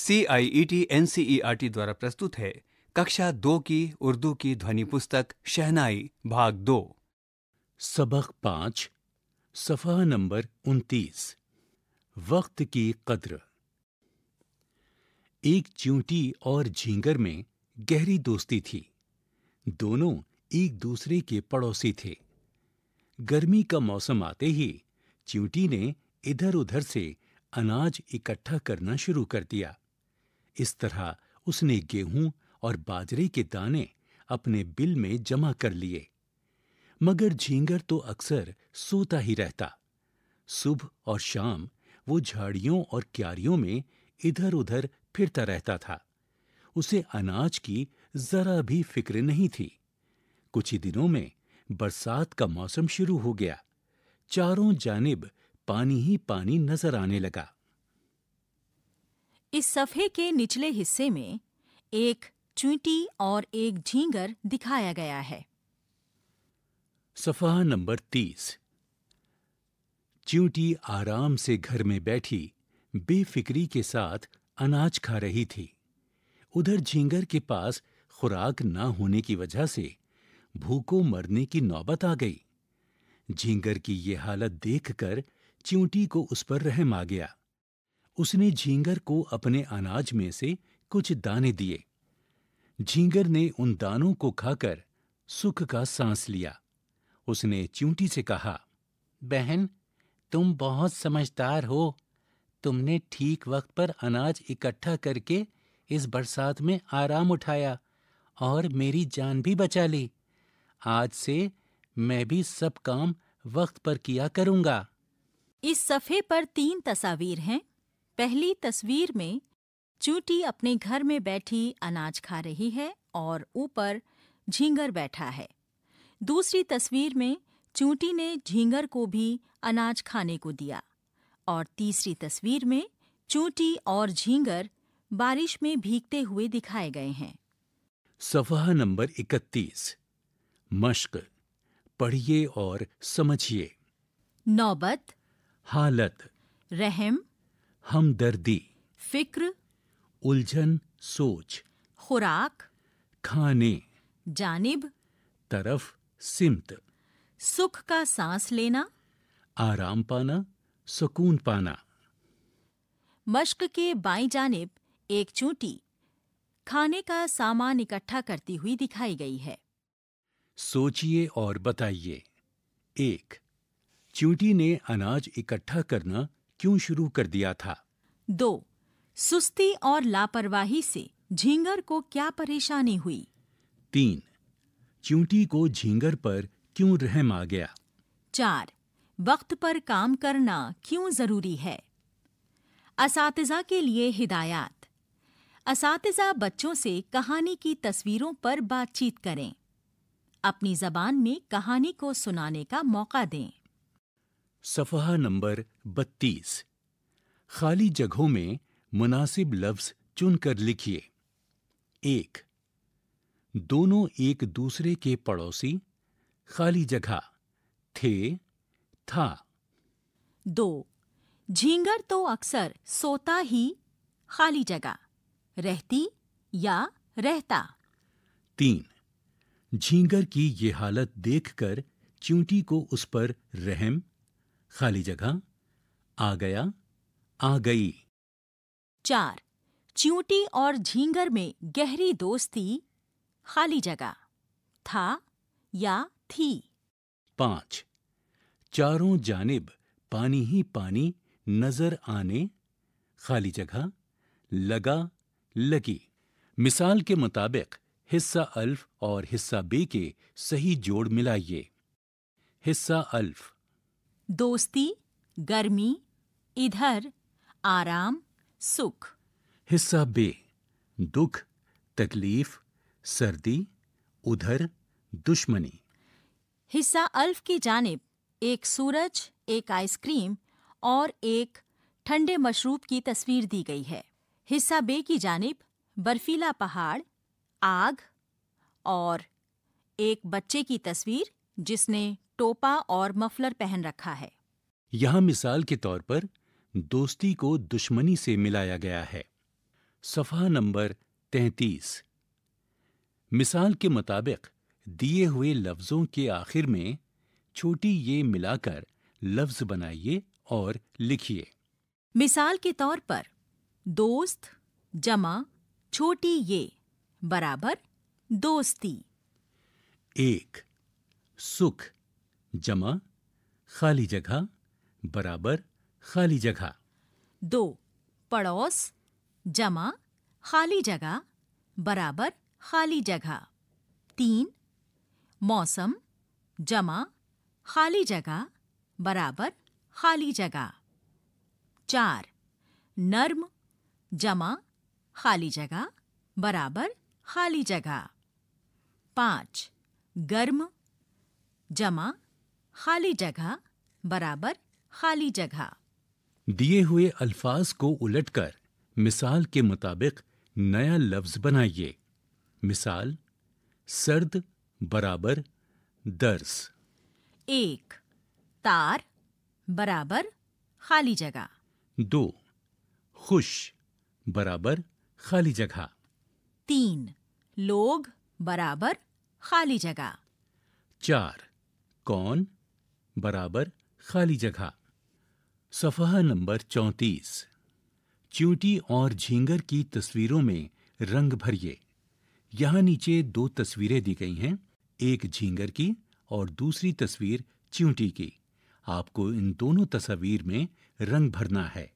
C I E T N C E R T द्वारा प्रस्तुत है कक्षा दो की उर्दू की ध्वनि पुस्तक शहनाई भाग दो सबक पांच सफह नंबर उनतीस वक्त की कद्र एक च्यूटी और झींगर में गहरी दोस्ती थी दोनों एक दूसरे के पड़ोसी थे गर्मी का मौसम आते ही च्यूटी ने इधर उधर से अनाज इकट्ठा करना शुरू कर दिया इस तरह उसने गेहूं और बाजरे के दाने अपने बिल में जमा कर लिए मगर झींगर तो अक्सर सोता ही रहता सुबह और शाम वो झाड़ियों और क्यारियों में इधर उधर फिरता रहता था उसे अनाज की जरा भी फिक्र नहीं थी कुछ ही दिनों में बरसात का मौसम शुरू हो गया चारों जानिब पानी ही पानी नजर आने लगा इस सफ़े के निचले हिस्से में एक चुटी और एक झींगर दिखाया गया है सफा नंबर तीस चींटी आराम से घर में बैठी बेफिक्री के साथ अनाज खा रही थी उधर झींगर के पास खुराक ना होने की वजह से भूखो मरने की नौबत आ गई झींगर की ये हालत देखकर च्यूटी को उस पर रहम आ गया उसने झींगर को अपने अनाज में से कुछ दाने दिए झींगर ने उन दानों को खाकर सुख का सांस लिया उसने चूंटी से कहा बहन तुम बहुत समझदार हो तुमने ठीक वक्त पर अनाज इकट्ठा करके इस बरसात में आराम उठाया और मेरी जान भी बचा ली आज से मैं भी सब काम वक्त पर किया करूंगा इस सफ़े पर तीन तस्वीर हैं पहली तस्वीर में चूटी अपने घर में बैठी अनाज खा रही है और ऊपर झींगर बैठा है दूसरी तस्वीर में चूटी ने झींगर को भी अनाज खाने को दिया और तीसरी तस्वीर में चूटी और झींगर बारिश में भीगते हुए दिखाए गए हैं सफ़ा नंबर 31 मश्क पढ़िए और समझिए नौबत हालत रहम हमदर्दी फिक्र उलझन सोच खुराक खाने जानिब तरफ सिमत सुख का सांस लेना आराम पाना सुकून पाना मश्क के बाई जानिब एक चूंटी खाने का सामान इकट्ठा करती हुई दिखाई गई है सोचिए और बताइए एक चूटी ने अनाज इकट्ठा करना क्यों शुरू कर दिया था दो सुस्ती और लापरवाही से झींगर को क्या परेशानी हुई तीन चूंटी को झींगर पर क्यों रहम आ गया चार वक्त पर काम करना क्यों जरूरी है असातिजा के लिए हिदायत असातिजा बच्चों से कहानी की तस्वीरों पर बातचीत करें अपनी जबान में कहानी को सुनाने का मौका दें सफ़हा नंबर 32 खाली जगहों में मुनासिब लफ्ज चुनकर लिखिए एक दोनों एक दूसरे के पड़ोसी खाली जगह थे था दो झींगर तो अक्सर सोता ही खाली जगह रहती या रहता तीन झींगर की ये हालत देखकर च्यूटी को उस पर रहम खाली जगह आ गया आ गई चार च्यूटी और झींगर में गहरी दोस्ती खाली जगह था या थी पांच चारों जानिब पानी ही पानी नजर आने खाली जगह लगा लगी मिसाल के मुताबिक हिस्सा अल्फ और हिस्सा बे के सही जोड़ मिलाइए हिस्सा अल्फ दोस्ती गर्मी इधर आराम सुख हिस्सा बे दुख तकलीफ सर्दी उधर दुश्मनी हिस्सा अल्फ की जानब एक सूरज एक आइसक्रीम और एक ठंडे मशरूब की तस्वीर दी गई है हिस्सा बे की जानब बर्फीला पहाड़ आग और एक बच्चे की तस्वीर जिसने टोपा और मफलर पहन रखा है यहाँ मिसाल के तौर पर दोस्ती को दुश्मनी से मिलाया गया है सफा नंबर तैतीस मिसाल के मुताबिक दिए हुए लफ्जों के आखिर में छोटी ये मिलाकर लफ्ज बनाइए और लिखिए मिसाल के तौर पर दोस्त जमा छोटी ये बराबर दोस्ती एक सुख जमा खाली जगह बराबर खाली जगह दो पड़ोस जमा खाली जगह बराबर खाली जगह तीन मौसम जमा खाली जगह बराबर खाली जगह चार नर्म जमा खाली जगह बराबर खाली जगह पाँच गर्म जमा खाली जगह बराबर खाली जगह दिए हुए अल्फाज को उलटकर मिसाल के मुताबिक नया लफ्ज बनाइए मिसाल सर्द बराबर दर्स एक तार बराबर खाली जगह दो खुश बराबर खाली जगह तीन लोग बराबर खाली जगह चार कौन बराबर खाली जगह सफहा नंबर चौंतीस च्यूटी और झींगर की तस्वीरों में रंग भरिए यहां नीचे दो तस्वीरें दी गई हैं एक झींगर की और दूसरी तस्वीर च्यूटी की आपको इन दोनों तस्वीर में रंग भरना है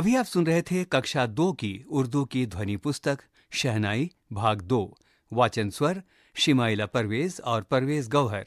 अभी आप सुन रहे थे कक्षा दो की उर्दू की ध्वनि पुस्तक शहनाई भाग दो वाचन स्वर शिमाइला परवेज और परवेज गौहर